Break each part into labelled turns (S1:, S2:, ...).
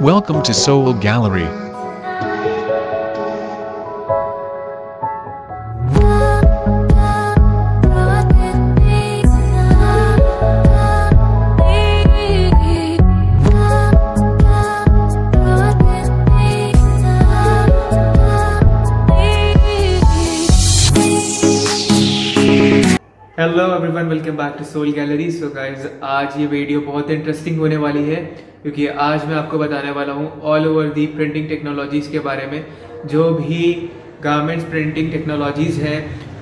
S1: Welcome to Soul Gallery. Welcome back to Soul Gallery so guys आज ये video बहुत interesting होने वाली है क्योंकि आज मैं आपको बताने वाला हूँ all over the printing technologies के बारे में जो भी गारमेंट्स प्रिंटिंग टेक्नोलॉजीज़ हैं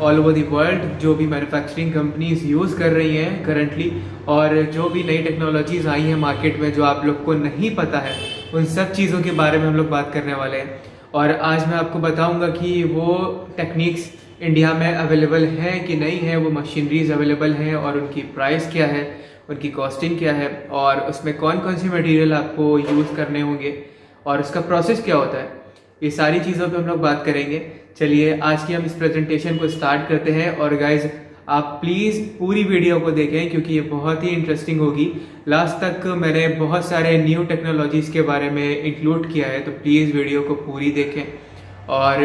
S1: ऑल ओवर दी वर्ल्ड जो भी मैन्युफैक्चरिंग कंपनीज यूज़ कर रही हैं करंटली और जो भी नई टेक्नोलॉजीज़ आई हैं मार्केट में जो आप लोग को नहीं पता है उन सब चीज़ों के बारे में हम लोग बात करने वाले हैं और आज मैं आपको बताऊँगा कि वो टेक्निक्स इंडिया में अवेलेबल है कि नहीं है वो मशीनरीज अवेलेबल हैं और उनकी प्राइस क्या है उनकी कॉस्टिंग क्या है और उसमें कौन कौन से मटेरियल आपको यूज़ करने होंगे और उसका प्रोसेस क्या होता है ये सारी चीज़ों पे हम लोग बात करेंगे चलिए आज की हम इस प्रेजेंटेशन को स्टार्ट करते हैं और गाइज आप प्लीज़ पूरी वीडियो को देखें क्योंकि ये बहुत ही इंटरेस्टिंग होगी लास्ट तक मैंने बहुत सारे न्यू टेक्नोलॉजीज़ के बारे में इंक्लूड किया है तो प्लीज़ वीडियो को पूरी देखें और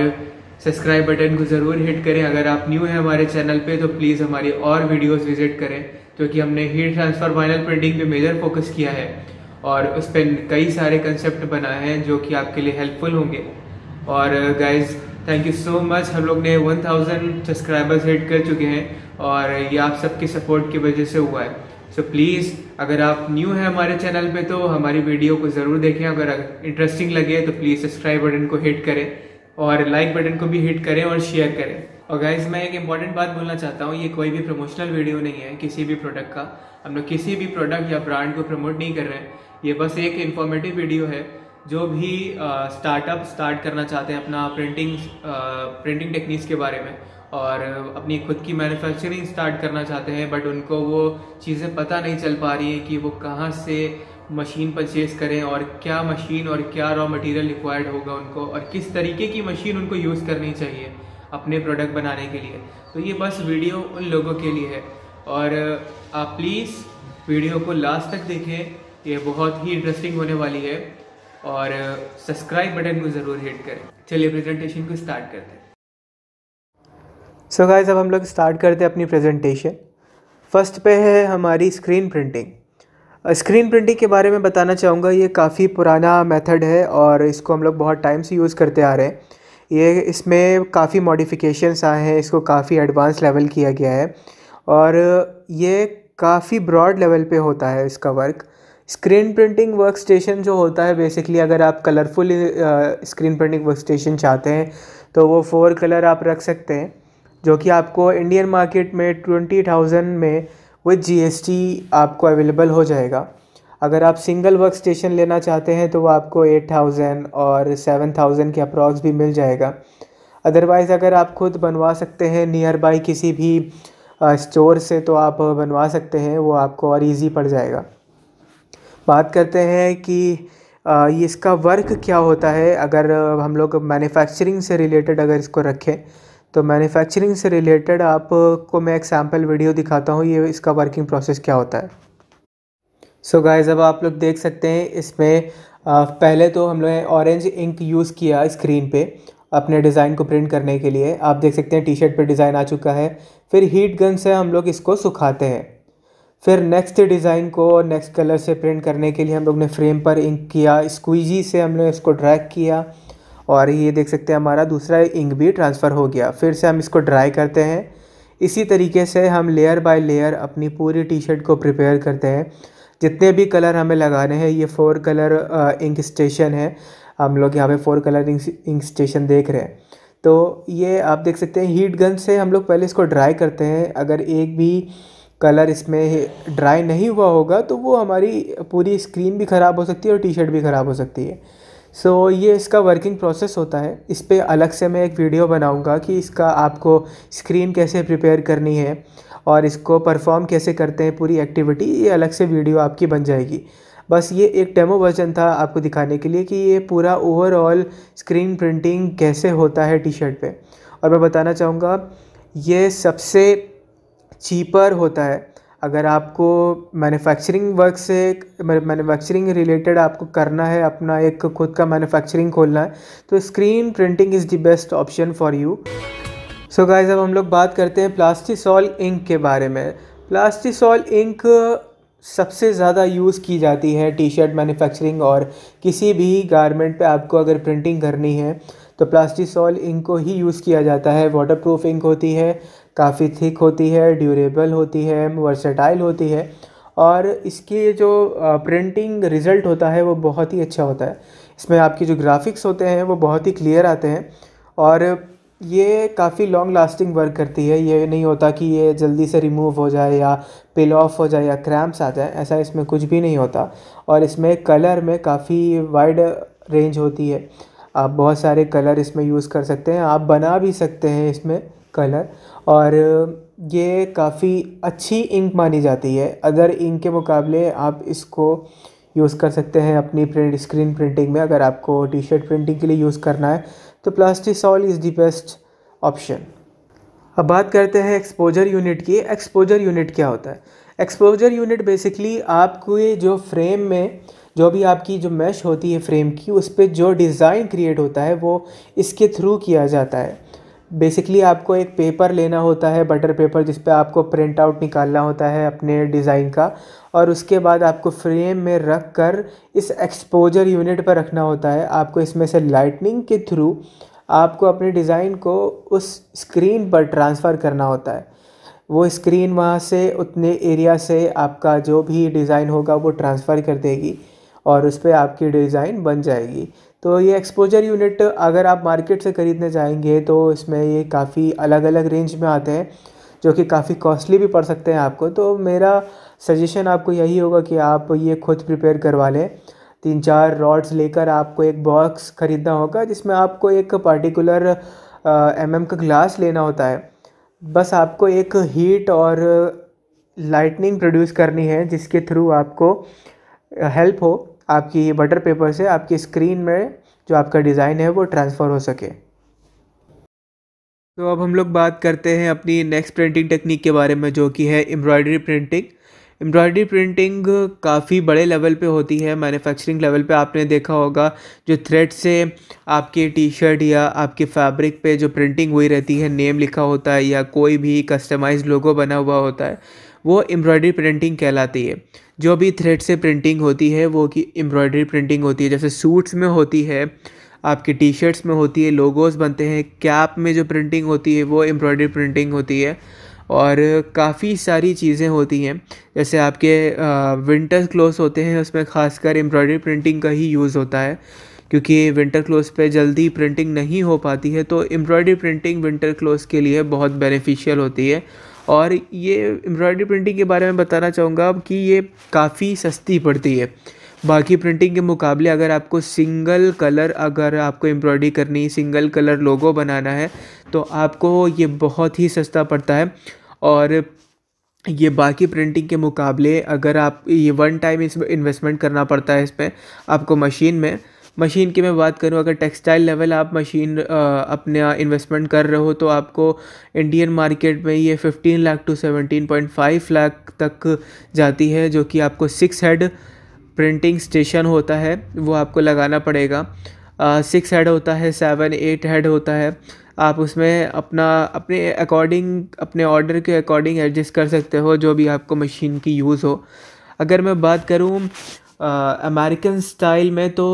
S1: सब्सक्राइब बटन को ज़रूर हिट करें अगर आप न्यू हैं हमारे चैनल पे तो प्लीज़ हमारी और वीडियोस विजिट करें क्योंकि तो हमने हीट ट्रांसफ़र फाइनल प्रिंटिंग पे मेजर फोकस किया है और उस पर कई सारे कंसेप्ट बनाए हैं जो कि आपके लिए हेल्पफुल होंगे और guys thank you so much हम लोग ने 1000 सब्सक्राइबर्स हिट कर चुके हैं और ये आप सबके सपोर्ट की वजह से हुआ है सो so, प्लीज़ अगर आप न्यू हैं हमारे चैनल पे तो हमारी वीडियो को ज़रूर देखें अगर इंटरेस्टिंग लगे तो प्लीज़ सब्सक्राइब बटन को हिट करें और लाइक बटन को भी हिट करें और शेयर करें और गाइज मैं एक इंपॉर्टेंट बात बोलना चाहता हूँ ये कोई भी प्रमोशनल वीडियो नहीं है किसी भी प्रोडक्ट का हम लोग किसी भी प्रोडक्ट या ब्रांड को प्रमोट नहीं कर रहे हैं ये बस एक इन्फॉर्मेटिव वीडियो है जो भी स्टार्टअप स्टार्ट करना चाहते हैं अपना प्रिंटिंग प्रिंटिंग टेक्निक्स के बारे में और अपनी खुद की मैन्युफैक्चरिंग स्टार्ट करना चाहते हैं बट उनको वो चीज़ें पता नहीं चल पा रही हैं कि वो कहाँ से मशीन परचेज करें और क्या मशीन और क्या रॉ मटेरियल रिक्वायर्ड होगा उनको और किस तरीके की मशीन उनको यूज़ करनी चाहिए अपने प्रोडक्ट बनाने के लिए तो ये बस वीडियो उन लोगों के लिए है और आप प्लीज़ वीडियो को लास्ट तक देखें ये बहुत ही इंटरेस्टिंग होने वाली है और सब्सक्राइब बटन को ज़रूर हिट करें चलिए प्रेजेंटेशन को स्टार्ट करते हैं सो गाइस अब हम लोग स्टार्ट करते हैं अपनी प्रेजेंटेशन फर्स्ट पे है हमारी स्क्रीन प्रिंटिंग स्क्रीन प्रिंटिंग के बारे में बताना चाहूँगा ये काफ़ी पुराना मेथड है और इसको हम लोग बहुत टाइम से यूज़ करते आ रहे हैं ये इसमें काफ़ी मॉडिफिकेशंस आए हैं इसको काफ़ी एडवांस लेवल किया गया है और ये काफ़ी ब्रॉड लेवल पे होता है इसका work screen printing work station जो होता है बेसिकली अगर आप colourful screen printing work station चाहते हैं तो वो फोर कलर आप रख सकते हैं जो कि आपको इंडियन मार्केट में ट्वेंटी थाउजेंड में विद जी आपको अवेलेबल हो जाएगा अगर आप सिंगल वर्क स्टेशन लेना चाहते हैं तो वो आपको एट थाउजेंड और सेवन थाउजेंड के अप्रॉक्स भी मिल जाएगा अदरवाइज़ अगर आप खुद बनवा सकते हैं नियर बाई किसी भी स्टोर से तो आप बनवा सकते हैं वो आपको और इजी पड़ जाएगा बात करते हैं कि इसका वर्क क्या होता है अगर हम लोग मैन्युफैक्चरिंग से रिलेटेड अगर इसको रखें तो मैन्युफैक्चरिंग से रिलेटेड आपको मैं एक सैम्पल वीडियो दिखाता हूँ ये इसका वर्किंग प्रोसेस क्या होता है सो so गाइस अब आप लोग देख सकते हैं इसमें पहले तो हम लोग ऑरेंज इंक यूज़ किया स्क्रीन पे अपने डिज़ाइन को प्रिंट करने के लिए आप देख सकते हैं टी शर्ट पर डिज़ाइन आ चुका है फिर हीट गन से हम लोग इसको सुखाते हैं फिर नेक्स्ट डिज़ाइन को नेक्स्ट कलर से प्रिंट करने के लिए हम लोग ने फ्रेम पर इंक किया स्क्वीजी से हमने इसको ड्रैग किया और ये देख सकते हैं हमारा दूसरा इंक भी ट्रांसफ़र हो गया फिर से हम इसको ड्राई करते हैं इसी तरीके से हम लेयर बाय लेयर अपनी पूरी टी शर्ट को प्रिपेयर करते हैं जितने भी कलर हमें लगाने हैं ये फोर कलर इंक स्टेशन है हम लोग यहाँ पे फोर कलर इंक स्टेशन देख रहे हैं तो ये आप देख सकते हैं हीट गन से हम लोग पहले इसको ड्राई करते हैं अगर एक भी कलर इसमें ड्राई नहीं हुआ होगा तो वो हमारी पूरी स्क्रीन भी ख़राब हो सकती है और टी शर्ट भी ख़राब हो सकती है सो so, ये इसका वर्किंग प्रोसेस होता है इस पर अलग से मैं एक वीडियो बनाऊंगा कि इसका आपको स्क्रीन कैसे प्रिपेयर करनी है और इसको परफॉर्म कैसे करते हैं पूरी एक्टिविटी ये अलग से वीडियो आपकी बन जाएगी बस ये एक डेमो वर्जन था आपको दिखाने के लिए कि ये पूरा ओवरऑल स्क्रीन प्रिंटिंग कैसे होता है टी शर्ट पर और मैं बताना चाहूँगा ये सबसे चीपर होता है अगर आपको मैन्युफैक्चरिंग वर्क से मैन्युफैक्चरिंग रिलेटेड आपको करना है अपना एक खुद का मैन्युफैक्चरिंग खोलना है तो screen printing is the best option for you so guys अब हम लोग बात करते हैं प्लास्टिसॉल इंक के बारे में प्लास्टिसॉल इंक सबसे ज़्यादा यूज़ की जाती है टी शर्ट मैन्युफैक्चरिंग और किसी भी गारमेंट पे आपको अगर प्रिंटिंग करनी है तो प्लास्टिसॉल इंक को ही यूज़ किया जाता है प्रूफ इंक होती है काफ़ी थिक होती है ड्यूरेबल होती है वर्सेटाइल होती है और इसकी जो प्रिंटिंग रिज़ल्ट होता है वो बहुत ही अच्छा होता है इसमें आपके जो ग्राफिक्स होते हैं वो बहुत ही क्लियर आते हैं और ये काफ़ी लॉन्ग लास्टिंग वर्क करती है ये नहीं होता कि ये जल्दी से रिमूव हो जाए या पिल ऑफ हो जाए या क्रैम्प्स आ जाए ऐसा इसमें कुछ भी नहीं होता और इसमें कलर में काफ़ी वाइड रेंज होती है आप बहुत सारे कलर इसमें यूज़ कर सकते हैं आप बना भी सकते हैं इसमें कलर और ये काफ़ी अच्छी इंक मानी जाती है अदर इंक के मुकाबले आप इसको यूज़ कर सकते हैं अपनी प्रिंट स्क्रीन प्रिंटिंग में अगर आपको टी शर्ट प्रिंटिंग के लिए यूज़ करना है तो plastisol is the best option अब बात करते हैं एक्सपोजर यूनिट की एक्सपोजर यूनिट क्या होता है एक्सपोजर यूनिट बेसिकली आपके जो फ्रेम में जो भी आपकी जो मैश होती है फ्रेम की उस पर जो डिज़ाइन क्रिएट होता है वो इसके थ्रू किया जाता है बेसिकली आपको एक पेपर लेना होता है बटर पेपर जिस पे आपको प्रिंट आउट निकालना होता है अपने डिज़ाइन का और उसके बाद आपको फ्रेम में रख कर इस एक्सपोजर यूनिट पर रखना होता है आपको इसमें से लाइटनिंग के थ्रू आपको अपने डिज़ाइन को उस स्क्रीन पर ट्रांसफ़र करना होता है वो स्क्रीन वहाँ से उतने एरिया से आपका जो भी डिज़ाइन होगा वो ट्रांसफ़र कर देगी और उस पर आपकी डिज़ाइन बन जाएगी तो ये एक्सपोजर यूनिट अगर आप मार्केट से ख़रीदने जाएंगे तो इसमें ये काफ़ी अलग अलग रेंज में आते हैं जो कि काफ़ी कॉस्टली भी पड़ सकते हैं आपको तो मेरा सजेशन आपको यही होगा कि आप ये खुद प्रिपेयर करवा लें तीन चार रॉड्स लेकर आपको एक बॉक्स ख़रीदना होगा जिसमें आपको एक पार्टिकुलर एम एम का ग्लास लेना होता है बस आपको एक हीट और लाइटनिंग प्रोड्यूस करनी है जिसके थ्रू आपको हेल्प हो आपकी ये बटर पेपर से आपकी स्क्रीन में जो आपका डिज़ाइन है वो ट्रांसफ़र हो सके तो अब हम लोग बात करते हैं अपनी नेक्स्ट प्रिंटिंग टेक्निक के बारे में जो कि है एम्ब्रॉयडरी प्रिंटिंग एम्ब्रॉयडरी प्रिंटिंग काफ़ी बड़े लेवल पे होती है मैन्युफैक्चरिंग लेवल पे आपने देखा होगा जो थ्रेड से आपके टी शर्ट या आपके फैब्रिक पे जो प्रिंटिंग हुई रहती है नेम लिखा होता है या कोई भी कस्टमाइज लोगो बना हुआ होता है वो एम्ब्रॉयडरी प्रिंटिंग कहलाती है जो भी थ्रेड से प्रिंटिंग होती है वो कि एम्ब्रॉयडरी प्रिंटिंग होती है जैसे सूट्स में होती है आपकी टी शर्ट्स में होती है लोगोस बनते हैं कैप में जो प्रिंटिंग होती है वो एम्ब्रॉयडरी प्रिंटिंग होती है और काफ़ी सारी चीज़ें होती हैं जैसे आपके विंटर क्लोज होते हैं उसमें खासकर एम्ब्रॉयडरी प्रिंटिंग का ही यूज़ होता है क्योंकि विंटर क्लोथ्स पे जल्दी प्रिंटिंग नहीं हो पाती है तो एम्ब्रॉयडरी प्रिंटिंग विंटर क्लोथ्स के लिए बहुत बेनिफिशियल होती है और ये एम्ब्रॉयडरी प्रिंटिंग के बारे में बताना चाहूँगा कि ये काफ़ी सस्ती पड़ती है बाकी प्रिंटिंग के मुकाबले अगर आपको सिंगल कलर अगर आपको एम्ब्रॉयडरी करनी सिंगल कलर लोगो बनाना है तो आपको ये बहुत ही सस्ता पड़ता है और ये बाकी प्रिंटिंग के मुकाबले अगर आप ये वन टाइम इसमें इन्वेस्टमेंट करना पड़ता है इसमें आपको मशीन में मशीन की मैं बात करूँ अगर टेक्सटाइल लेवल आप मशीन अपने इन्वेस्टमेंट कर रहे हो तो आपको इंडियन मार्केट में ये fifteen lakh to seventeen point five lakh तक जाती है जो कि आपको सिक्स हेड प्रिंटिंग स्टेशन होता है वो आपको लगाना पड़ेगा सिक्स हेड होता है सेवन एट हेड होता है आप उसमें अपना अपने अकॉर्डिंग अपने ऑर्डर के अकॉर्डिंग एडजस्ट कर सकते हो जो भी आपको मशीन की यूज़ हो अगर मैं बात करूँ अमेरिकन स्टाइल में तो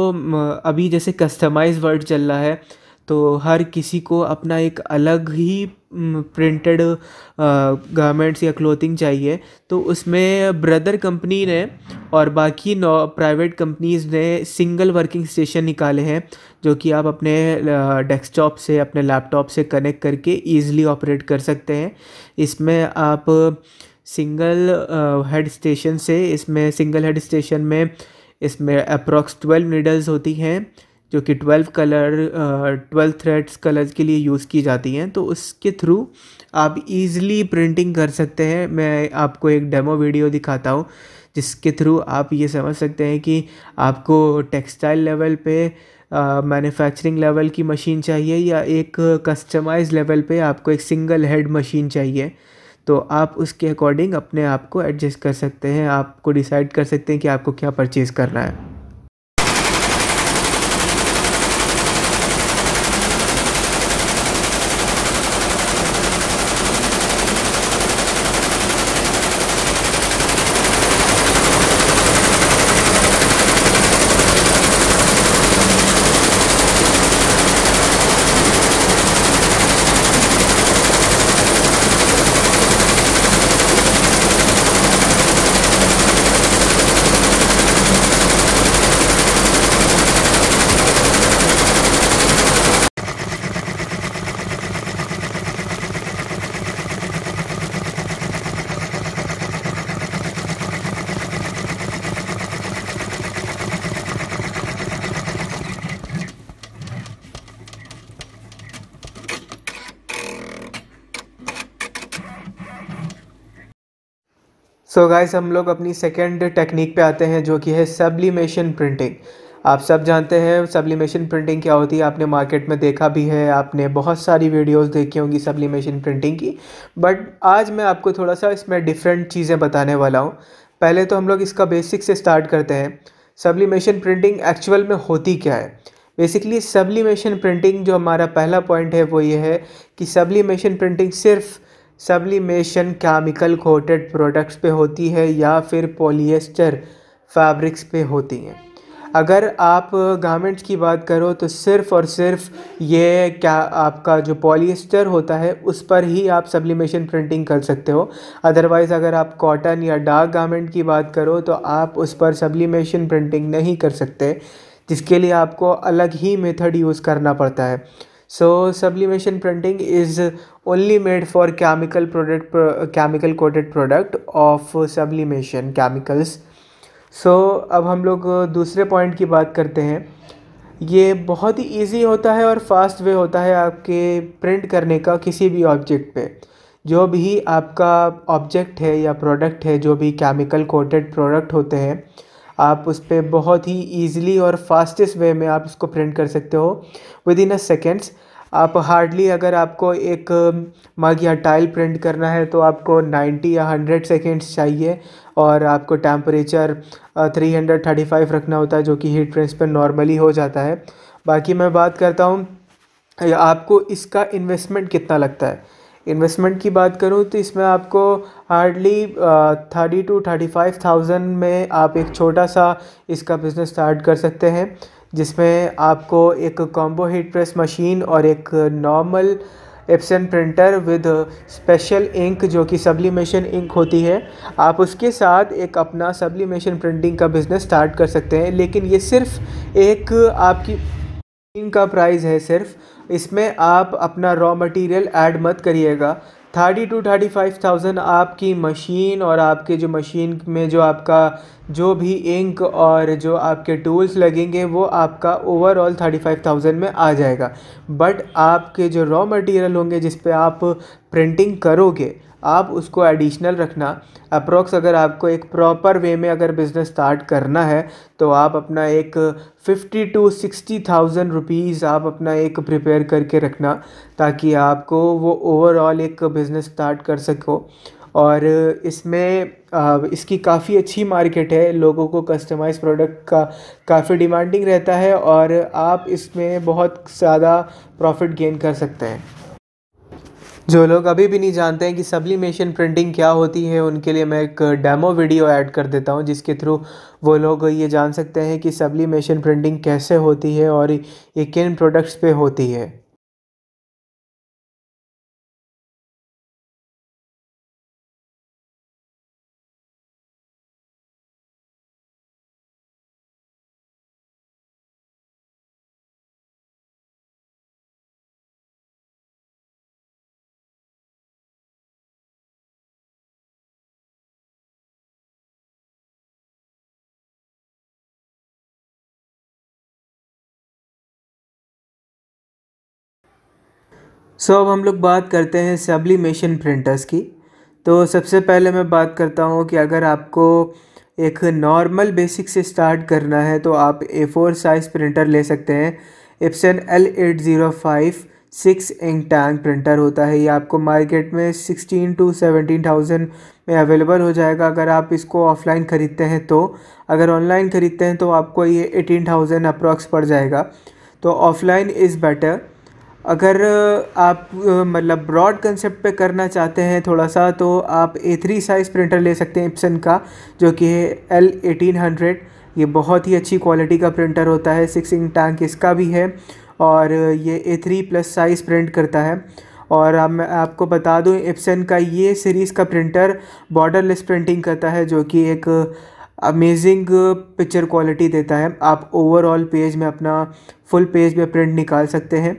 S1: अभी जैसे कस्टमाइज वर्ड चल रहा है तो हर किसी को अपना एक अलग ही प्रिंटेड गारमेंट्स या क्लोथिंग चाहिए तो उसमें ब्रदर कंपनी ने और बाकी नौ प्राइवेट कंपनीज़ ने सिंगल वर्किंग स्टेशन निकाले हैं जो कि आप अपने डेस्कटॉप से अपने लैपटॉप से कनेक्ट करके ईजिली ऑपरेट कर सकते हैं इसमें आप सिंगल हेड स्टेशन से इसमें सिंगल हेड स्टेशन में इसमें अप्रॉक्स ट्वेल्व नीडल्स होती हैं जो कि twelve colour twelve threads colours के लिए यूज़ की जाती हैं तो उसके थ्रू आप इजीली प्रिंटिंग कर सकते हैं मैं आपको एक डेमो वीडियो दिखाता हूँ जिसके थ्रू आप ये समझ सकते हैं कि आपको टेक्सटाइल लेवल पे मैन्युफैक्चरिंग लेवल की मशीन चाहिए या एक कस्टमाइज लेवल पे आपको एक सिंगल हेड मशीन चाहिए तो आप उसके अकॉर्डिंग अपने आप को एडजस्ट कर सकते हैं आपको डिसाइड कर सकते हैं कि आपको क्या परचेज़ करना है सो so गाइस हम लोग अपनी सेकेंड टेक्निक पे आते हैं जो कि है सब्लिमेशन प्रिंटिंग आप सब जानते हैं सब्लिमेशन प्रिंटिंग क्या होती है आपने मार्केट में देखा भी है आपने बहुत सारी वीडियोस देखी होंगी सब्लिमेशन प्रिंटिंग की बट आज मैं आपको थोड़ा सा इसमें डिफरेंट चीज़ें बताने वाला हूँ पहले तो हम लोग इसका बेसिक से स्टार्ट करते हैं सब्लिमेशन प्रिंटिंग एक्चुअल में होती क्या है बेसिकली सब्लिमेशन प्रिंटिंग जो हमारा पहला पॉइंट है वो ये है कि सब्लिमेशन प्रिंटिंग सिर्फ सब्लिमेशन केमिकल कोटेड प्रोडक्ट्स पे होती है या फिर पॉलिएस्टर फैब्रिक्स पे होती हैं अगर आप गारमेंट्स की बात करो तो सिर्फ और सिर्फ ये क्या आपका जो पॉलिएस्टर होता है उस पर ही आप सब्लिमेशन प्रिंटिंग कर सकते हो अदरवाइज़ अगर आप कॉटन या डार्क गारमेंट की बात करो तो आप उस पर सब्लिमेशन प्रिंटिंग नहीं कर सकते जिसके लिए आपको अलग ही मेथड यूज़ करना पड़ता है so sublimation printing is only made for chemical product chemical coated product of sublimation chemicals so अब हम लोग दूसरे पॉइंट की बात करते हैं ये बहुत ही ईजी होता है और फास्ट वे होता है आपके प्रिंट करने का किसी भी ऑब्जेक्ट पे जो भी आपका ऑब्जेक्ट है या प्रोडक्ट है जो भी केमिकल कोटेड प्रोडक्ट होते हैं आप उस पर बहुत ही ईजिली और फास्टेस्ट वे में आप उसको प्रिंट कर सकते हो विद इन अ सेकेंड्स आप हार्डली अगर आपको एक मग या टाइल प्रिंट करना है तो आपको 90 या 100 सेकेंड्स चाहिए और आपको टेम्परेचर 335 रखना होता है जो कि हीट प्रिंस पर नॉर्मली हो जाता है बाकी मैं बात करता हूँ आपको इसका इन्वेस्टमेंट कितना लगता है इन्वेस्टमेंट की बात करूँ तो इसमें आपको hardly thirty two thirty five thousand में आप एक छोटा सा इसका बिज़नेस स्टार्ट कर सकते हैं जिसमें आपको एक कॉम्बो हीट प्रेस मशीन और एक normal Epson printer with special ink जो कि सब्लिमेशन इंक होती है आप उसके साथ एक अपना सब्लिमेशन प्रिंटिंग का बिज़नेस स्टार्ट कर सकते हैं लेकिन ये सिर्फ एक आपकी इनका प्राइस है सिर्फ इसमें आप अपना रॉ मटेरियल ऐड मत करिएगा thirty two thirty five thousand आपकी मशीन और आपके जो मशीन में जो आपका जो भी इंक और जो आपके टूल्स लगेंगे वो आपका ओवरऑल थर्टी फाइव थाउजेंड में आ जाएगा बट आपके जो रॉ मटेरियल होंगे जिस पे आप प्रिंटिंग करोगे आप उसको एडिशनल रखना अप्रोक्स अगर आपको एक प्रॉपर वे में अगर बिज़नेस स्टार्ट करना है तो आप अपना एक fifty two sixty thousand rupees आप अपना एक प्रिपेयर करके रखना ताकि आपको वो ओवरऑल एक बिज़नेस स्टार्ट कर सको और इसमें इसकी काफ़ी अच्छी मार्केट है लोगों को कस्टमाइज प्रोडक्ट का काफ़ी डिमांडिंग रहता है और आप इसमें बहुत ज़्यादा प्रॉफिट गेन कर सकते हैं जो लोग अभी भी नहीं जानते हैं कि सब्लिमेशन प्रिंटिंग क्या होती है उनके लिए मैं एक डेमो वीडियो ऐड कर देता हूं जिसके थ्रू वो लोग ये जान सकते हैं कि सब्लिमेशन प्रिंटिंग कैसे होती है और ये किन प्रोडक्ट्स पे होती है सो अब हम लोग बात करते हैं सब्लीमेशन प्रिंटर्स की तो सबसे पहले मैं बात करता हूँ कि अगर आपको एक नॉर्मल बेसिक से स्टार्ट करना है तो आप ए फोर साइज़ प्रिंटर ले सकते हैं Epson L eight zero five six ink tank printer होता है ये आपको मार्केट में सिक्सटीन टू सेवेंटीन थाउजेंड में अवेलेबल हो जाएगा अगर आप इसको ऑफ़लाइन ख़रीदते हैं तो अगर ऑनलाइन ख़रीदते हैं तो आपको ये एटीन थाउजेंड अप्रॉक्स पड़ जाएगा तो ऑफ़लाइन इज़ बेटर अगर आप मतलब ब्रॉड कंसेप्ट पे करना चाहते हैं थोड़ा सा तो आप ए थ्री साइज़ प्रिंटर ले सकते हैं इप्सन का जो कि है एल एटीन हंड्रेड ये बहुत ही अच्छी क्वालिटी का प्रिंटर होता है सिक्स इंक टैंक इसका भी है और ये A three plus size print करता है और अब मैं आपको बता दूं इप्सन का ये सीरीज़ का प्रिंटर बॉर्डरलेस प्रिंटिंग करता है जो कि एक अमेजिंग पिक्चर क्वालिटी देता है आप ओवरऑल पेज में अपना फुल पेज में प्रिंट निकाल सकते हैं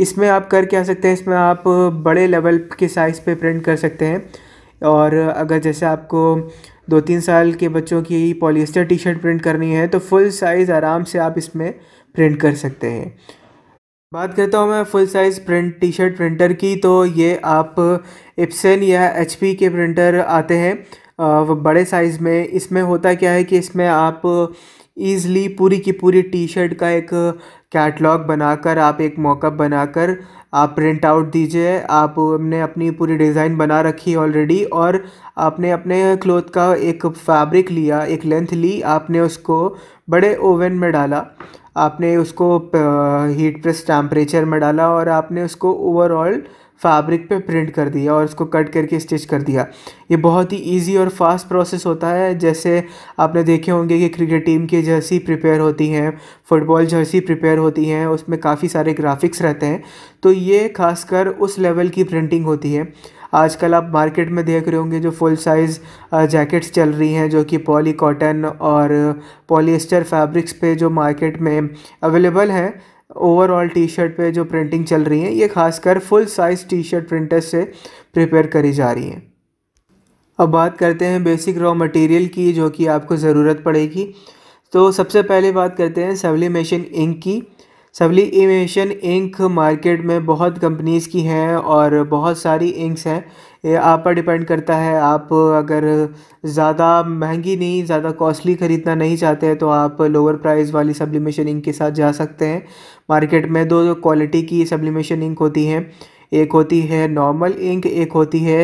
S1: इसमें आप कर क्या सकते हैं इसमें आप बड़े लेवल के साइज़ पे प्रिंट कर सकते हैं और अगर जैसे आपको दो तीन साल के बच्चों की पॉलिएस्टर टी शर्ट प्रिंट करनी है तो फुल साइज़ आराम से आप इसमें प्रिंट कर सकते हैं बात करता हूँ मैं full size print T shirt printer की तो ये आप इप्सन या एच के प्रिंटर आते हैं बड़े साइज़ में इसमें होता क्या है कि इसमें आप ईज़िली पूरी की पूरी टी शर्ट का एक कैटलॉग बनाकर आप एक मॉकअप बनाकर आप प्रिंट आउट दीजिए आपने अपनी पूरी डिज़ाइन बना रखी ऑलरेडी और आपने अपने क्लोथ का एक फैब्रिक लिया एक लेंथ ली आपने उसको बड़े ओवन में डाला आपने उसको हीट प्रेस टेम्परेचर में डाला और आपने उसको ओवरऑल फैब्रिक पे प्रिंट कर दिया और उसको कट करके स्टिच कर दिया ये बहुत ही इजी और फास्ट प्रोसेस होता है जैसे आपने देखे होंगे कि क्रिकेट टीम की जर्सी प्रिपेयर होती हैं फुटबॉल जर्सी प्रिपेयर होती हैं उसमें काफ़ी सारे ग्राफिक्स रहते हैं तो ये खासकर उस लेवल की प्रिंटिंग होती है आजकल आप मार्केट में देख रहे होंगे जो फुल साइज़ जैकेट्स चल रही हैं जो कि पॉली कॉटन और पॉलीस्टर फैब्रिक्स पे जो मार्केट में अवेलेबल हैं ओवरऑल टी शर्ट पर जो प्रिंटिंग चल रही है ये खासकर full size T shirt printer से प्रिपेयर करी जा रही हैं अब बात करते हैं बेसिक रॉ मटेरियल की जो कि आपको ज़रूरत पड़ेगी तो सबसे पहले बात करते हैं सब्लिमेशन इंक की इमेशन इंक मार्केट में बहुत कंपनीज़ की हैं और बहुत सारी इंक्स हैं ये आप पर डिपेंड करता है आप अगर ज़्यादा महंगी नहीं ज़्यादा कॉस्टली ख़रीदना नहीं चाहते हैं तो आप लोअर प्राइस वाली सब्लिमेशन इंक के साथ जा सकते हैं मार्केट में दो क्वालिटी की सब्लिमेशन इंक होती हैं एक होती है नॉर्मल इंक एक होती है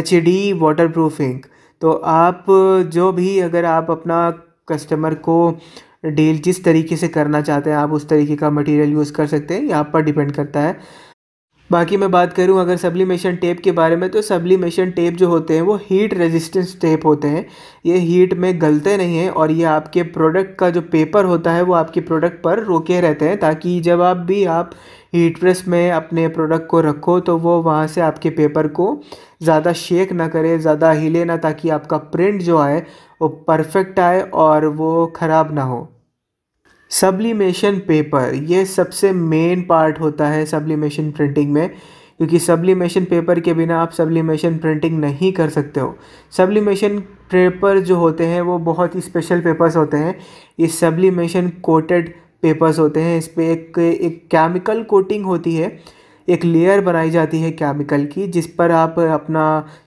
S1: H D waterproof ink तो आप जो भी अगर आप अपना कस्टमर को डील जिस तरीके से करना चाहते हैं आप उस तरीके का मटेरियल यूज़ कर सकते हैं ये आप पर डिपेंड करता है बाकी मैं बात करूं अगर सब्लीमेशन टेप के बारे में तो सब्लीमेशन टेप जो होते हैं वो हीट रेजिस्टेंस टेप होते हैं ये हीट में गलते नहीं हैं और ये आपके प्रोडक्ट का जो पेपर होता है वो आपके प्रोडक्ट पर रोके रहते हैं ताकि जब आप भी आप हीट प्रेस में अपने प्रोडक्ट को रखो तो वो वहाँ से आपके पेपर को ज़्यादा शेक ना करे ज़्यादा हिले ना ताकि आपका प्रिंट जो आए वो परफेक्ट आए और वो ख़राब ना हो सब्लीमेशन पेपर ये सबसे मेन पार्ट होता है सब्लीमेशन प्रिंटिंग में क्योंकि सब्लीमेशन पेपर के बिना आप सब्लीमेशन प्रिंटिंग नहीं कर सकते हो सब्लीमेशन पेपर जो होते हैं वो बहुत ही स्पेशल पेपर्स होते हैं ये सब्लीमेशन कोटेड पेपर्स होते हैं इस पर एक एक केमिकल कोटिंग होती है एक लेयर बनाई जाती है केमिकल की जिस पर आप अपना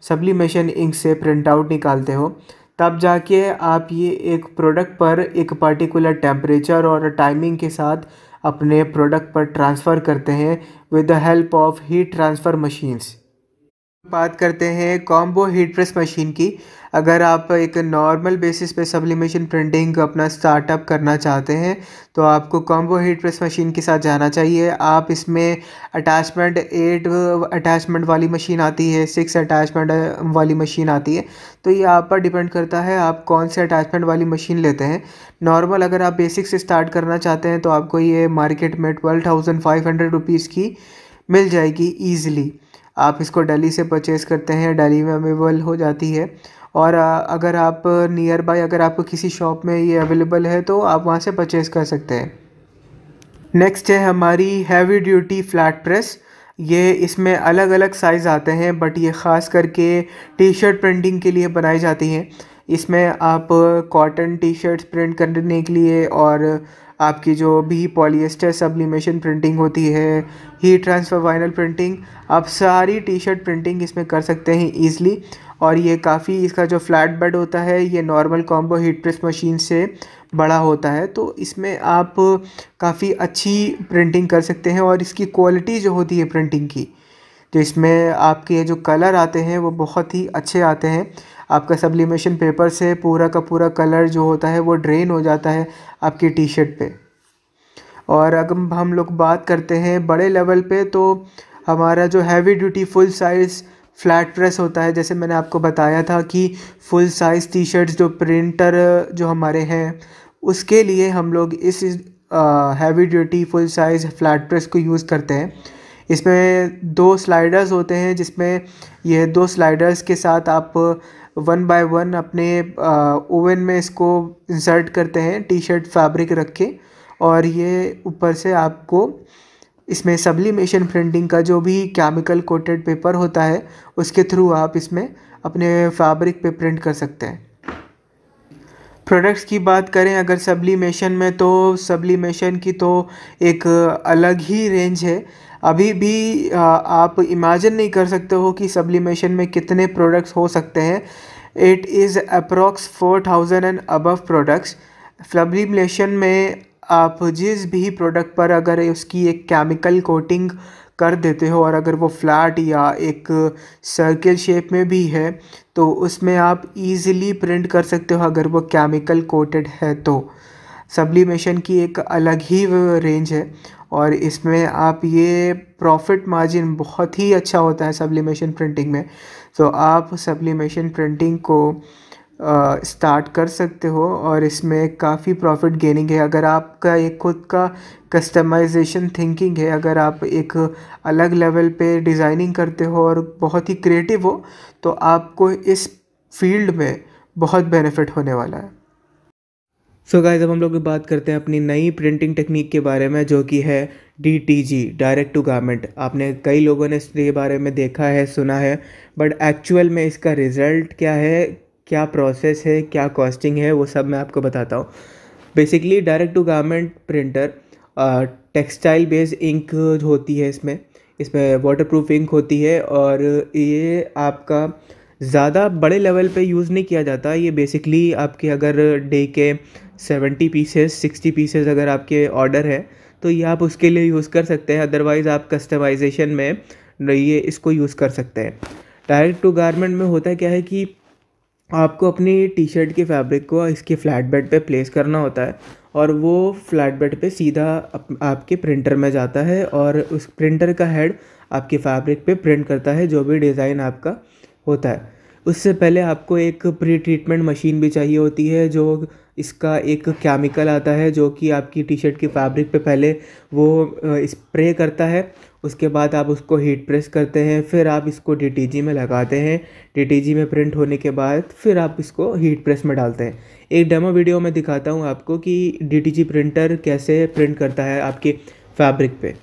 S1: सब्लीमेशन इंक से प्रिंट आउट निकालते हो तब जाके आप ये एक प्रोडक्ट पर एक पर्टिकुलर टेम्परेचर और टाइमिंग के साथ अपने प्रोडक्ट पर ट्रांसफ़र करते हैं with the help of heat transfer machines बात करते हैं कॉम्बो हीट प्रेस मशीन की अगर आप एक नॉर्मल बेसिस पे सब्लिमेशन प्रिंटिंग अपना स्टार्टअप करना चाहते हैं तो आपको कॉम्बो हीट प्रेस मशीन के साथ जाना चाहिए आप इसमें अटैचमेंट एट अटैचमेंट वाली मशीन आती है सिक्स अटैचमेंट वाली मशीन आती है तो ये आप पर डिपेंड करता है आप कौन से अटैचमेंट वाली मशीन लेते हैं नॉर्मल अगर आप बेसिक से स्टार्ट करना चाहते हैं तो आपको ये मार्केट में twelve thousand five hundred rupees की मिल जाएगी ईज़िली आप इसको डेली से परचेज़ करते हैं डेली में अवेलेबल हो जाती है और अगर आप नियर बाय अगर आपको किसी शॉप में ये अवेलेबल है तो आप वहाँ से परचेज़ कर सकते हैं नेक्स्ट है हमारी हैवी ड्यूटी फ्लैट प्रेस ये इसमें अलग अलग साइज़ आते हैं बट ये ख़ास करके टी शर्ट प्रिंटिंग के लिए बनाई जाती हैं इसमें आप कॉटन टी शर्ट्स प्रिंट करने के लिए और आपकी जो भी पॉलिएस्टर सब्लिमेशन प्रिंटिंग होती है हीट ट्रांसफ़र वाइनल प्रिंटिंग आप सारी टी शर्ट प्रिंटिंग इसमें कर सकते हैं ईज़िली और ये काफ़ी इसका जो फ्लैट बेड होता है ये normal combo heat press machine से बड़ा होता है तो इसमें आप काफ़ी अच्छी प्रिंटिंग कर सकते हैं और इसकी क्वालिटी जो होती है प्रिंटिंग की तो इसमें आपके जो कलर आते हैं वो बहुत ही अच्छे आते हैं आपका सब्लिमेशन पेपर से पूरा का पूरा कलर जो होता है वो ड्रेन हो जाता है आपकी टी शर्ट पर और अगर हम लोग बात करते हैं बड़े लेवल पे तो हमारा जो heavy duty full size flat press होता है जैसे मैंने आपको बताया था कि फुल साइज़ टी शर्ट्स जो प्रिंटर जो हमारे हैं उसके लिए हम लोग इस heavy duty full size flat press को यूज़ करते हैं इसमें दो स्लाइडर्स होते हैं जिसमें यह दो स्लाइडर्स के साथ आप वन बाय वन अपने ओवन में इसको इंसर्ट करते हैं टी शर्ट फैब्रिक रख के और ये ऊपर से आपको इसमें सब्लिमेशन प्रिंटिंग का जो भी केमिकल कोटेड पेपर होता है उसके थ्रू आप इसमें अपने फैब्रिक पे प्रिंट कर सकते हैं प्रोडक्ट्स की बात करें अगर सब्लिमेशन में तो सब्लिमेशन की तो एक अलग ही रेंज है अभी भी आप इमेजिन नहीं कर सकते हो कि सब्लिमेशन में कितने प्रोडक्ट्स हो सकते हैं it is approx four thousand and above products sublimation में आप जिस भी प्रोडक्ट पर अगर उसकी एक केमिकल कोटिंग कर देते हो और अगर वो फ्लैट या एक सर्किल शेप में भी है तो उसमें आप इजीली प्रिंट कर सकते हो अगर वो केमिकल कोटेड है तो सब्लिमेशन की एक अलग ही रेंज है और इसमें आप ये प्रॉफिट मार्जिन बहुत ही अच्छा होता है सब्लिमेशन प्रिंटिंग में तो आप सब्लिमेशन प्रिंटिंग को स्टार्ट कर सकते हो और इसमें काफ़ी प्रॉफिट गेनिंग है अगर आपका एक खुद का कस्टमाइजेशन थिंकिंग है अगर आप एक अलग लेवल पे डिज़ाइनिंग करते हो और बहुत ही क्रिएटिव हो तो आपको इस फील्ड में बहुत बेनिफिट होने वाला है सो so गाइज अब हम लोग बात करते हैं अपनी नई प्रिंटिंग टेक्निक के बारे में जो कि है D T G direct to garment आपने कई लोगों ने इसके बारे में देखा है सुना है बट एक्चुअल में इसका रिज़ल्ट क्या है क्या प्रोसेस है क्या कॉस्टिंग है वो सब मैं आपको बताता हूँ basically direct to garment printer textile based ink होती है इसमें इसमें वाटर प्रूफ इंक होती है और ये आपका ज़्यादा बड़े लेवल पे यूज़ नहीं किया जाता ये बेसिकली आपके अगर डे के सेवेंटी पीसेस सिक्सटी पीसेस अगर आपके ऑर्डर है तो ये आप उसके लिए यूज़ कर सकते हैं अदरवाइज़ आप कस्टमाइजेशन में ये इसको यूज़ कर सकते हैं डायरेक्ट टू गारमेंट में होता क्या है कि आपको अपनी टी शर्ट के फैब्रिक को इसके फ्लैट बेड पर प्लेस करना होता है और वो फ्लैट बेड पर सीधा आप, आपके प्रिंटर में जाता है और उस प्रिंटर का हेड आपके फैब्रिक पे प्रिंट करता है जो भी डिज़ाइन आपका होता है उससे पहले आपको एक प्री ट्रीटमेंट मशीन भी चाहिए होती है जो इसका एक केमिकल आता है जो कि आपकी टी शर्ट की फैब्रिक पे पहले वो स्प्रे करता है उसके बाद आप उसको हीट प्रेस करते हैं फिर आप इसको डीटीजी में लगाते हैं डीटीजी में प्रिंट होने के बाद फिर आप इसको हीट प्रेस में डालते हैं एक डेमो वीडियो में दिखाता हूँ आपको कि डीटीजी प्रिंटर कैसे प्रिंट करता है आपके फैब्रिक पर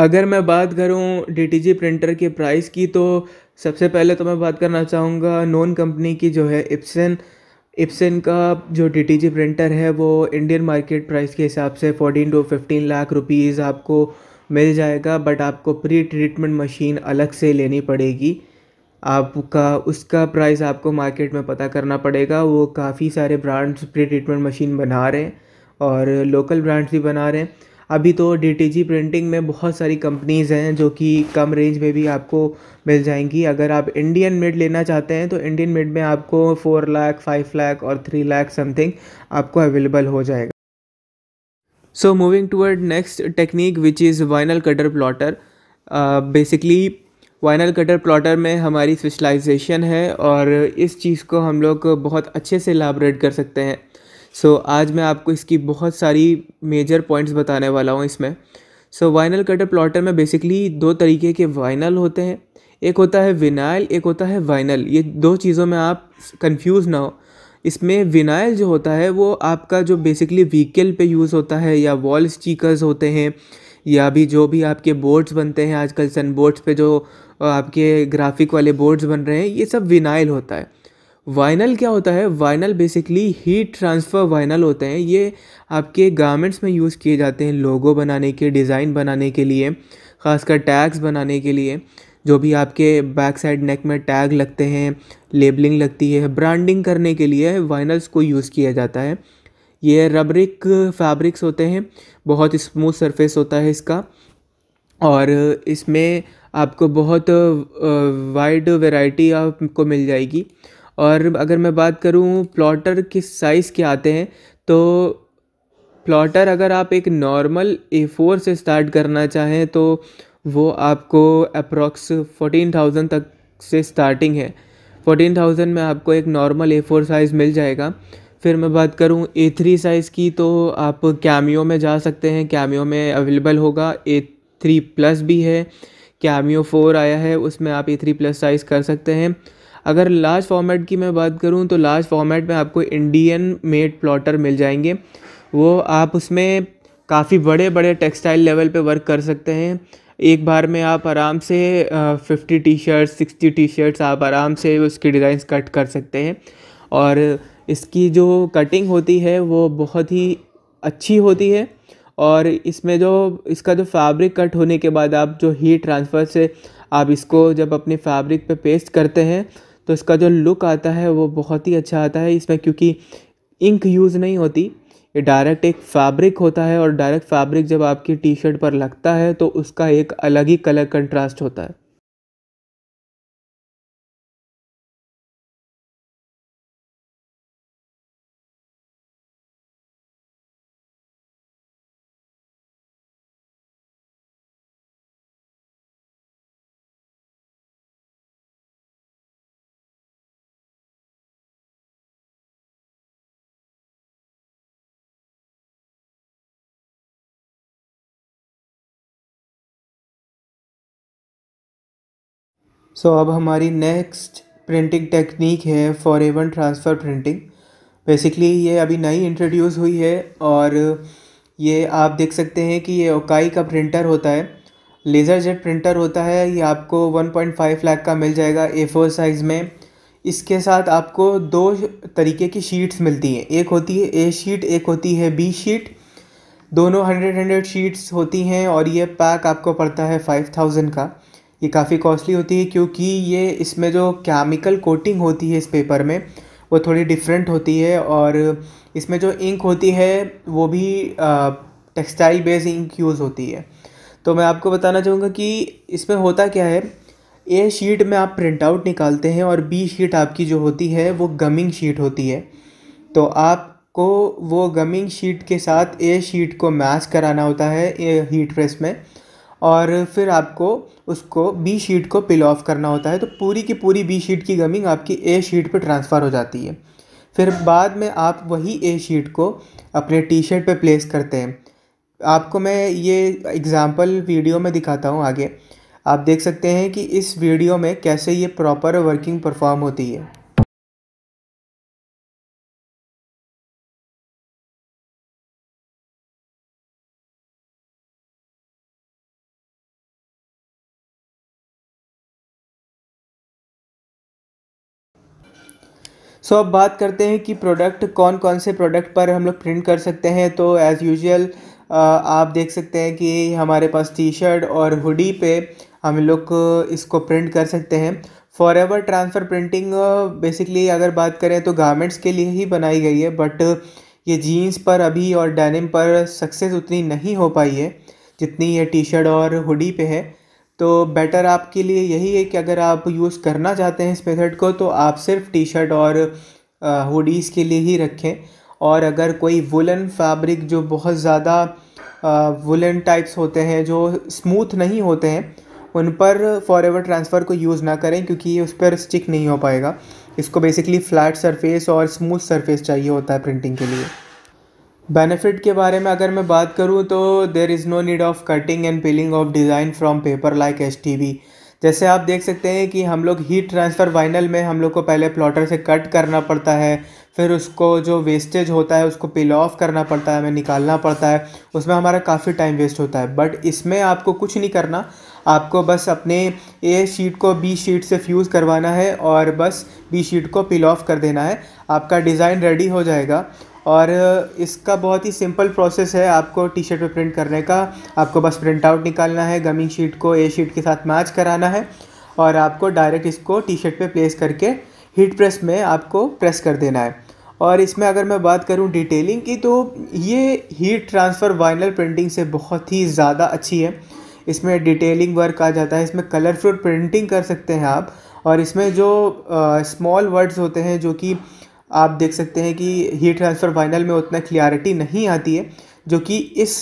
S1: अगर मैं बात करूँ डी टी जी प्रिंटर के प्राइस की तो सबसे पहले तो मैं बात करना चाहूँगा नॉन कंपनी की जो है इप्सन इप्सन का जो डी टी जी प्रिंटर है वो इंडियन मार्केट प्राइस के हिसाब से fourteen to fifteen lakh rupees आपको मिल जाएगा बट आपको प्री ट्रीटमेंट मशीन अलग से लेनी पड़ेगी आपका उसका प्राइस आपको मार्केट में पता करना पड़ेगा वो काफ़ी सारे ब्रांड्स प्री ट्रीटमेंट मशीन बना रहे हैं और लोकल ब्रांड्स भी बना रहे हैं अभी तो डी प्रिंटिंग में बहुत सारी कंपनीज़ हैं जो कि कम रेंज में भी आपको मिल जाएंगी अगर आप इंडियन मेड लेना चाहते हैं तो इंडियन मेड में आपको फोर लाख फाइव लाख और थ्री लाख समथिंग आपको अवेलेबल हो जाएगा so moving toward next technique which is vinyl cutter plotter basically vinyl cutter plotter में हमारी स्पेशलाइजेशन है और इस चीज़ को हम लोग बहुत अच्छे से लाबरेट कर सकते हैं सो so, आज मैं आपको इसकी बहुत सारी मेजर पॉइंट्स बताने वाला हूँ इसमें so so, vinyl cutter plotter में बेसिकली दो तरीके के वाइनल होते हैं एक होता है विनाइल एक होता है वाइनल ये दो चीज़ों में आप कंफ्यूज ना हो इसमें विनाइल जो होता है वो आपका जो बेसिकली व्हीकल पे यूज़ होता है या वॉल स्टिकर्स होते हैं या भी जो भी आपके बोर्ड्स बनते हैं आजकल सन बोर्ड्स पे जो आपके ग्राफिक वाले बोर्ड्स बन रहे हैं ये सब विनाइल होता है वाइनल क्या होता है vinyl basically heat transfer vinyl होते हैं ये आपके गारमेंट्स में यूज़ किए जाते हैं लोगो बनाने के डिज़ाइन बनाने के लिए खासकर टैग्स बनाने के लिए जो भी आपके बैक साइड नेक में टैग लगते हैं लेबलिंग लगती है ब्रांडिंग करने के लिए वाइनल्स को यूज़ किया जाता है ये रबरिक फैब्रिक्स होते हैं बहुत स्मूथ सरफेस होता है इसका और इसमें आपको बहुत वाइड वैरायटी आपको मिल जाएगी और अगर मैं बात करूँ प्लॉटर किस साइज़ के आते हैं तो प्लॉटर अगर आप एक नॉर्मल ए फोर से स्टार्ट करना चाहें तो वो आपको अप्रॉक्स फोर्टीन थाउजेंड तक से स्टार्टिंग है फोर्टीन थाउजेंड में आपको एक नॉर्मल ए फोर साइज़ मिल जाएगा फिर मैं बात करूँ ए थ्री साइज़ की तो आप कैमियो में जा सकते हैं कैमियो में अवेलेबल होगा ए थ्री प्लस भी है कैमियो फोर आया है उसमें आप ए थ्री प्लस साइज़ कर सकते हैं अगर लार्ज फॉर्मेट की मैं बात करूँ तो लार्ज फॉर्मेट में आपको इंडियन मेड प्लॉटर मिल जाएंगे वो आप उसमें काफ़ी बड़े बड़े टेक्सटाइल लेवल पे वर्क कर सकते हैं एक बार में आप आराम से fifty T shirts sixty T shirts आप आराम से उसकी डिज़ाइंस कट कर सकते हैं और इसकी जो कटिंग होती है वो बहुत ही अच्छी होती है और इसमें जो इसका जो फैब्रिक कट होने के बाद आप जो हीट ट्रांसफ़र से आप इसको जब अपने फैब्रिक पे पेस्ट करते हैं तो इसका जो लुक आता है वो बहुत ही अच्छा आता है इसमें क्योंकि इंक यूज़ नहीं होती ये डायरेक्ट एक फैब्रिक होता है और डायरेक्ट फैब्रिक जब आपकी टी शर्ट पर लगता है तो उसका एक अलग ही कलर कंट्रास्ट होता है सो so, अब हमारी नेक्स्ट प्रिंटिंग टेक्निक है forever transfer printing basically ये अभी नई इंट्रोड्यूस हुई है और ये आप देख सकते हैं कि ये ओकाई का प्रिंटर होता है लेज़र जेट प्रिंटर होता है ये आपको 1.5 लाख का मिल जाएगा ए फोर साइज़ में इसके साथ आपको दो तरीके की शीट्स मिलती हैं एक होती है ए शीट एक होती है बी शीट दोनों हंड्रेड हंड्रेड शीट्स होती हैं और ये पैक आपको पड़ता है फाइव थाउजेंड का ये काफ़ी कॉस्टली होती है क्योंकि ये इसमें जो केमिकल कोटिंग होती है इस पेपर में वो थोड़ी डिफरेंट होती है और इसमें जो इंक होती है वो भी टेक्सटाइल बेस इंक यूज़ होती है तो मैं आपको बताना चाहूँगा कि इसमें होता क्या है ए शीट में आप प्रिंट आउट निकालते हैं और बी शीट आपकी जो होती है वो गमिंग शीट होती है तो आपको वो गमिंग शीट के साथ ए शीट को मैच कराना होता है ए हीट प्रेस में और फिर आपको उसको बी शीट को पिल ऑफ करना होता है तो पूरी की पूरी बी शीट की गमिंग आपकी ए शीट पर ट्रांसफ़र हो जाती है फिर बाद में आप वही ए शीट को अपने टी शर्ट पर प्लेस करते हैं आपको मैं ये एग्ज़ाम्पल वीडियो में दिखाता हूँ आगे आप देख सकते हैं कि इस वीडियो में कैसे ये प्रॉपर वर्किंग परफॉर्म होती है सो अब बात करते हैं कि प्रोडक्ट कौन कौन से प्रोडक्ट पर हम लोग प्रिंट कर सकते हैं तो एज़ यूजल आप देख सकते हैं कि हमारे पास टी शर्ट और हुडी पे हम लोग इसको प्रिंट कर सकते हैं forever transfer printing basically अगर बात करें तो गारमेंट्स के लिए ही बनाई गई है बट ये जीन्स पर अभी और डेनिम पर सक्सेस उतनी नहीं हो पाई है जितनी ये टी शर्ट और हुडी पे है तो बेटर आपके लिए यही है कि अगर आप यूज़ करना चाहते हैं इस मेथड को तो आप सिर्फ टी शर्ट और हुडीज़ के लिए ही रखें और अगर कोई वुलन फैब्रिक जो बहुत ज़्यादा वुलन टाइप्स होते हैं जो स्मूथ नहीं होते हैं उन पर फॉर एवर ट्रांसफ़र को यूज़ ना करें क्योंकि ये उस पर स्टिक नहीं हो पाएगा इसको बेसिकली फ्लैट सरफेस और स्मूथ सरफेस चाहिए होता है प्रिंटिंग के लिए बेनिफिट के बारे में अगर मैं बात करूँ तो there is no need of cutting and peeling off design from paper like H जैसे आप देख सकते हैं कि हम लोग हीट ट्रांसफ़र वाइनल में हम लोग को पहले प्लॉटर से कट करना पड़ता है फिर उसको जो वेस्टेज होता है उसको पिल ऑफ करना पड़ता है हमें निकालना पड़ता है उसमें हमारा काफ़ी टाइम वेस्ट होता है बट इसमें आपको कुछ नहीं करना आपको बस अपने ए शीट को बी शीट से फ्यूज़ करवाना है और बस बी शीट को पिल ऑफ कर देना है आपका डिज़ाइन रेडी हो जाएगा और इसका बहुत ही सिंपल प्रोसेस है आपको टी शर्ट पर प्रिंट करने का आपको बस प्रिंट आउट निकालना है गमिंग शीट को ए शीट के साथ मैच कराना है और आपको डायरेक्ट इसको टी शर्ट पर प्लेस करके हीट प्रेस में आपको प्रेस कर देना है और इसमें अगर मैं बात करूं डिटेलिंग की तो ये हीट ट्रांसफ़र वाइनल प्रिंटिंग से बहुत ही ज़्यादा अच्छी है इसमें डिटेलिंग वर्क आ जाता है इसमें कलरफुल प्रिंटिंग कर सकते हैं आप और इसमें जो स्मॉल वर्ड्स होते हैं जो कि आप देख सकते हैं कि हीट ट्रांसफ़र फाइनल में उतना क्लियरिटी नहीं आती है जो कि इस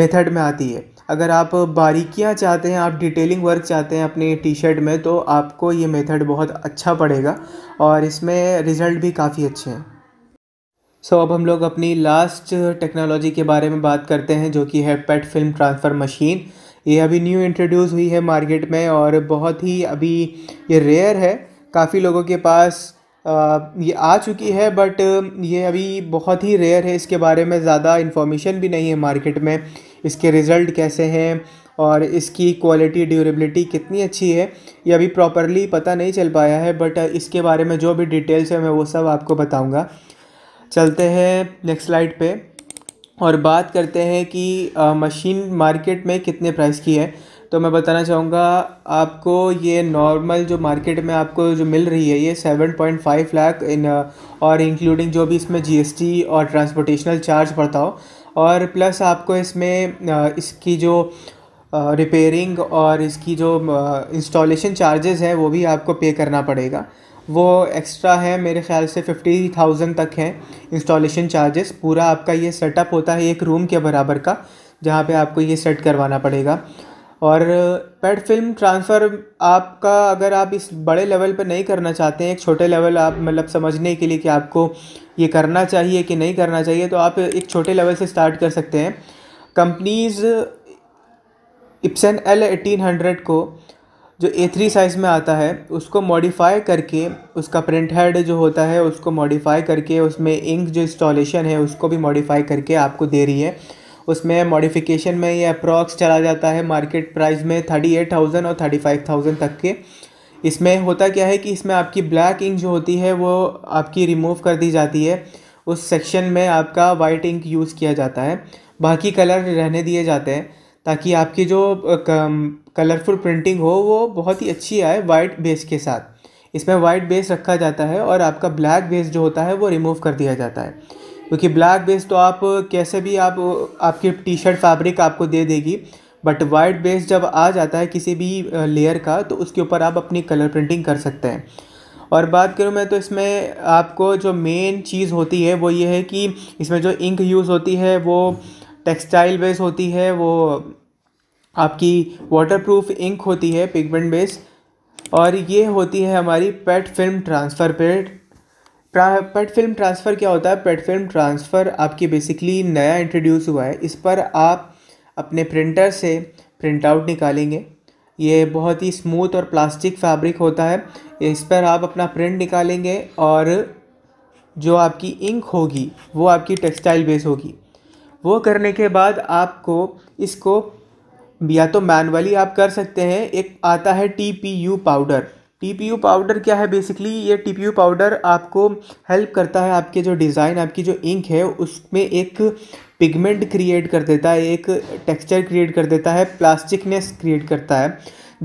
S1: मेथड में आती है अगर आप बारीकियां चाहते हैं आप डिटेलिंग वर्क चाहते हैं अपने टी शर्ट में तो आपको ये मेथड बहुत अच्छा पड़ेगा और इसमें रिज़ल्ट भी काफ़ी अच्छे हैं सो so, अब हम लोग अपनी लास्ट टेक्नोलॉजी के बारे में बात करते हैं जो कि है पेट फिल्म ट्रांसफ़र मशीन ये अभी न्यू इंट्रोड्यूस हुई है मार्केट में और बहुत ही अभी ये रेयर है काफ़ी लोगों के पास ये आ चुकी है बट ये अभी बहुत ही रेयर है इसके बारे में ज़्यादा इन्फॉर्मेशन भी नहीं है मार्केट में इसके रिज़ल्ट कैसे हैं और इसकी क्वालिटी ड्यूरेबिलिटी कितनी अच्छी है ये अभी प्रॉपरली पता नहीं चल पाया है बट इसके बारे में जो भी डिटेल्स है मैं वो सब आपको बताऊँगा चलते हैं नेक्स्ट स्लाइड पर और बात करते हैं कि मशीन मार्केट में कितने प्राइस की है तो मैं बताना चाहूँगा आपको ये नॉर्मल जो मार्केट में आपको जो मिल रही है ये सेवन पॉइंट फाइव लाख इन और इंक्लूडिंग जो भी इसमें जीएसटी और ट्रांसपोर्टेशनल चार्ज पड़ता हो और प्लस आपको इसमें uh, इसकी जो रिपेयरिंग uh, और इसकी जो इंस्टॉलेशन uh, चार्जेस हैं वो भी आपको पे करना पड़ेगा वो एक्स्ट्रा है मेरे ख्याल से फिफ्टी थाउजेंड तक हैं इंस्टॉलेशन चार्जेस पूरा आपका ये सेटअप होता है एक रूम के बराबर का जहाँ पे आपको ये सेट करवाना पड़ेगा और पेट फिल्म ट्रांसफ़र आपका अगर आप इस बड़े लेवल पर नहीं करना चाहते हैं एक छोटे लेवल आप मतलब समझने के लिए कि आपको ये करना चाहिए कि नहीं करना चाहिए तो आप एक छोटे लेवल से स्टार्ट कर सकते हैं companies Epson L eighteen hundred को जो ए थ्री साइज़ में आता है उसको मॉडिफाई करके उसका प्रिंट हेड जो होता है उसको मॉडिफाई करके उसमें इंक जो इंस्टॉलेशन है उसको भी मॉडिफाई करके आपको दे रही है उसमें मॉडिफिकेशन में ये अप्रॉक्स चला जाता है मार्केट प्राइस में थर्टी एट थाउजेंड और थर्टी फाइव थाउजेंड तक के इसमें होता क्या है कि इसमें आपकी ब्लैक इंक जो होती है वो आपकी रिमूव कर दी जाती है उस सेक्शन में आपका वाइट इंक यूज़ किया जाता है बाकी कलर रहने दिए जाते हैं ताकि आपकी जो कलरफुल प्रिंटिंग हो वो बहुत ही अच्छी आए वाइट बेस के साथ इसमें वाइट बेस रखा जाता है और आपका ब्लैक बेस जो होता है वो रिमूव कर दिया जाता है क्योंकि ब्लैक बेस तो आप कैसे भी आप आपकी टी शर्ट फैब्रिक आपको दे देगी बट वाइट बेस जब आ जाता है किसी भी लेयर का तो उसके ऊपर आप अपनी कलर प्रिंटिंग कर सकते हैं और बात करूँ मैं तो इसमें आपको जो मेन चीज़ होती है वो ये है कि इसमें जो इंक यूज़ होती है वो टेक्सटाइल बेस होती है वो आपकी वाटरप्रूफ इंक होती है पिगमेंट बेस और ये होती है हमारी पेट फिल्म ट्रांसफ़र पेड पेट फिल्म ट्रांसफ़र क्या होता है पेट फिल्म ट्रांसफ़र आपकी बेसिकली नया इंट्रोड्यूस हुआ है इस पर आप अपने प्रिंटर से प्रिंट आउट निकालेंगे ये बहुत ही स्मूथ और प्लास्टिक फैब्रिक होता है इस पर आप अपना प्रिंट निकालेंगे और जो आपकी इंक होगी वो आपकी टेक्सटाइल बेस होगी वो करने के बाद आपको इसको या तो मैनुअली आप कर सकते हैं एक आता है T P U powder T powder क्या है बेसिकली ये टी पाउडर आपको हेल्प करता है आपके जो डिज़ाइन आपकी जो इंक है उसमें एक पिगमेंट क्रिएट कर देता है एक टेक्सचर क्रिएट कर देता है प्लास्टिकनेस क्रिएट करता है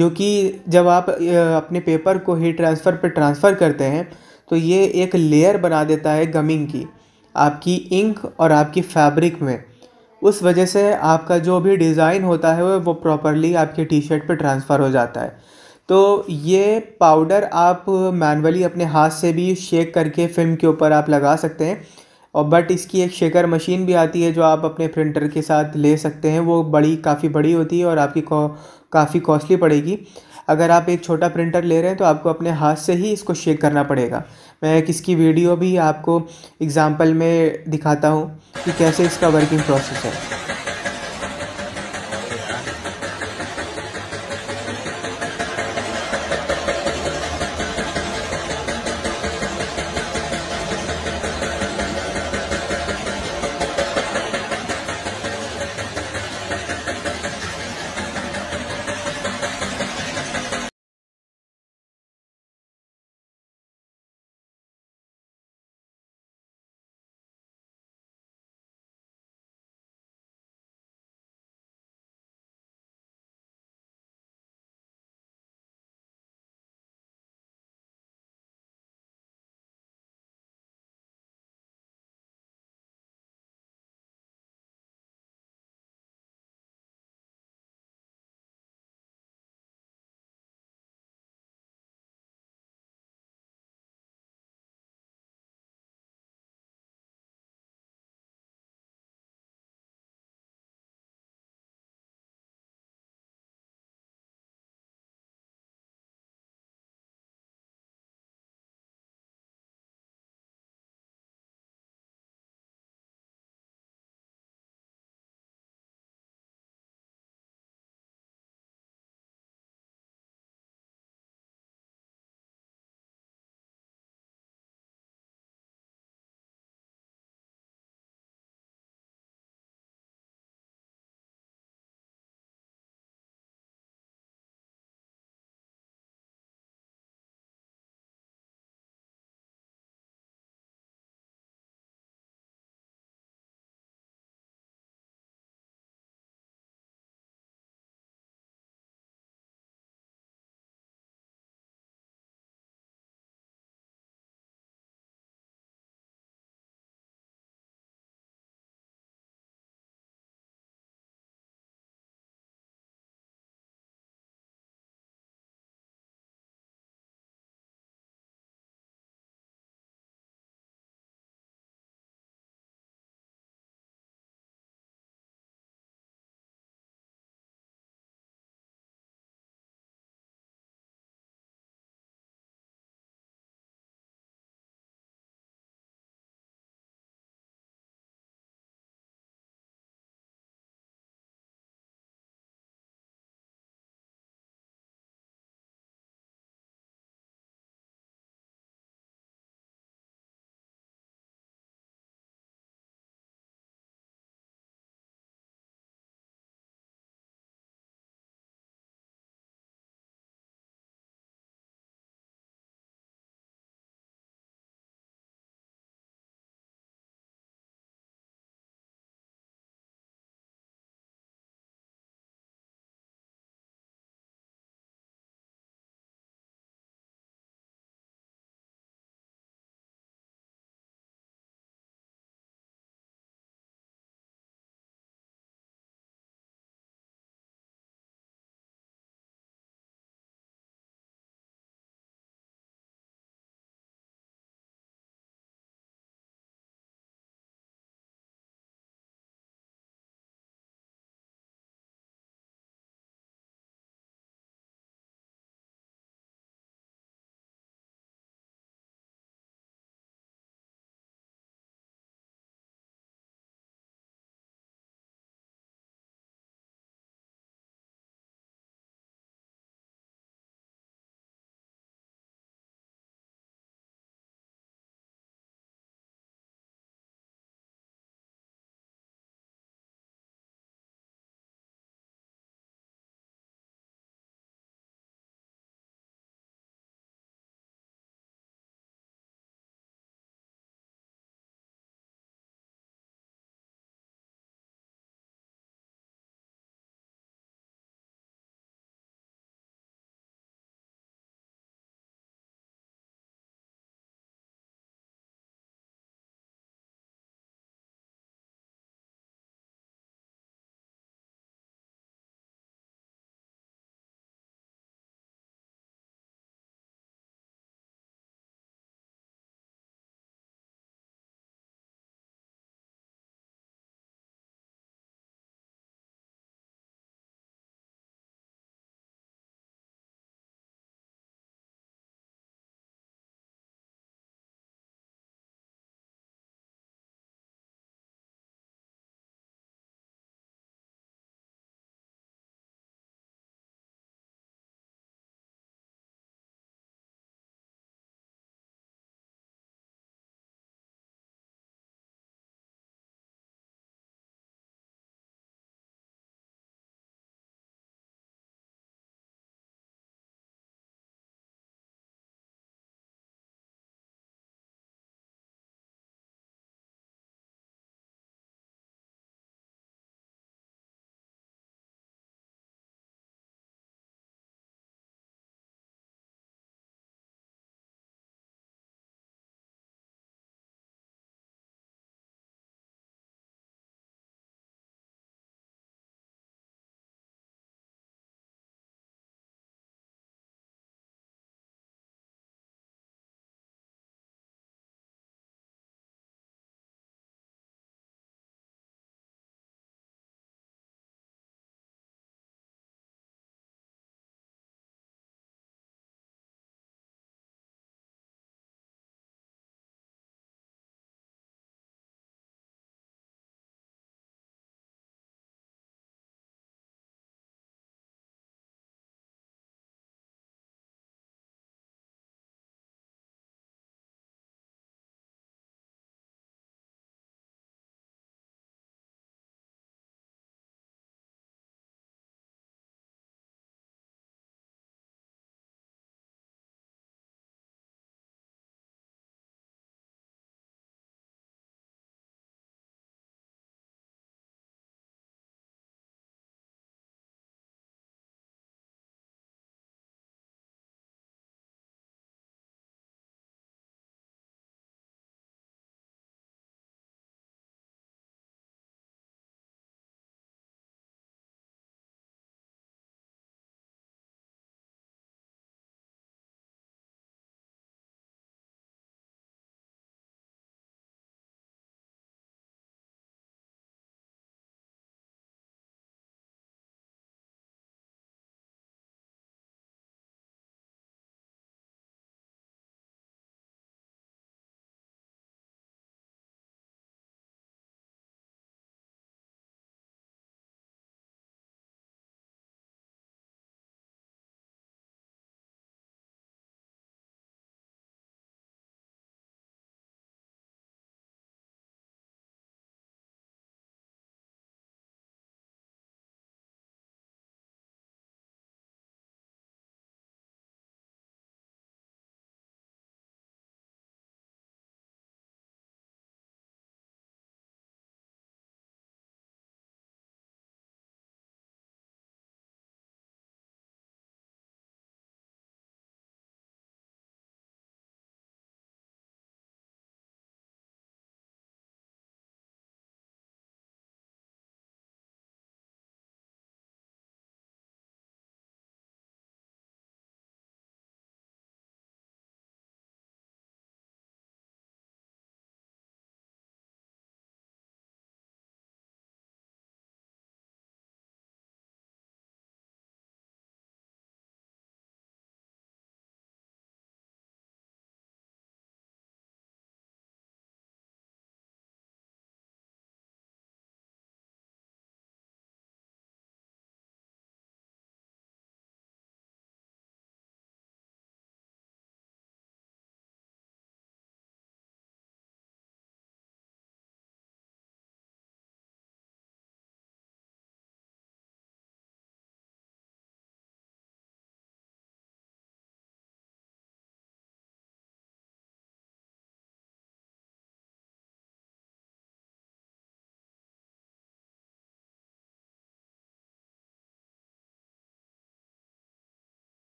S1: जो कि जब आप अपने पेपर को ही ट्रांसफ़र पर ट्रांसफ़र करते हैं तो ये एक लेयर बना देता है गमिंग की आपकी इंक और आपकी फैब्रिक में उस वजह से आपका जो भी डिज़ाइन होता है वो प्रॉपरली आपके टी शर्ट पर ट्रांसफ़र हो जाता है तो ये पाउडर आप मैनुअली अपने हाथ से भी शेक करके फ़िल्म के ऊपर आप लगा सकते हैं और बट इसकी एक शेकर मशीन भी आती है जो आप अपने प्रिंटर के साथ ले सकते हैं वो बड़ी काफ़ी बड़ी होती है और आपकी काफ़ी कॉस्टली पड़ेगी अगर आप एक छोटा प्रिंटर ले रहे हैं तो आपको अपने हाथ से ही इसको शेक करना पड़ेगा मैं एक इसकी वीडियो भी आपको एग्ज़ाम्पल में दिखाता हूँ कि कैसे इसका वर्किंग प्रोसेस है